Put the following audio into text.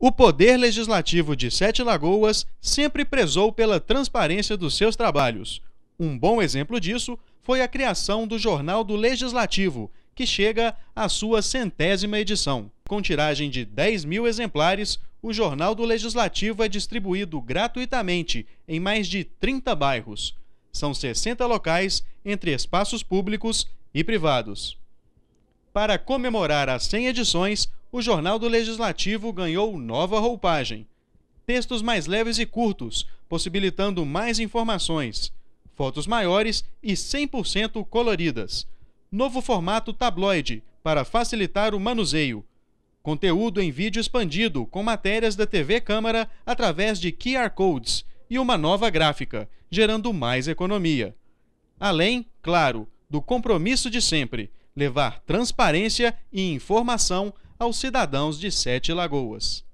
O Poder Legislativo de Sete Lagoas sempre prezou pela transparência dos seus trabalhos. Um bom exemplo disso foi a criação do Jornal do Legislativo, que chega à sua centésima edição. Com tiragem de 10 mil exemplares, o Jornal do Legislativo é distribuído gratuitamente em mais de 30 bairros. São 60 locais entre espaços públicos e privados. Para comemorar as 100 edições, o Jornal do Legislativo ganhou nova roupagem. Textos mais leves e curtos, possibilitando mais informações, fotos maiores e 100% coloridas. Novo formato tabloide, para facilitar o manuseio. Conteúdo em vídeo expandido, com matérias da TV Câmara através de QR Codes e uma nova gráfica, gerando mais economia. Além, claro, do compromisso de sempre levar transparência e informação aos cidadãos de Sete Lagoas.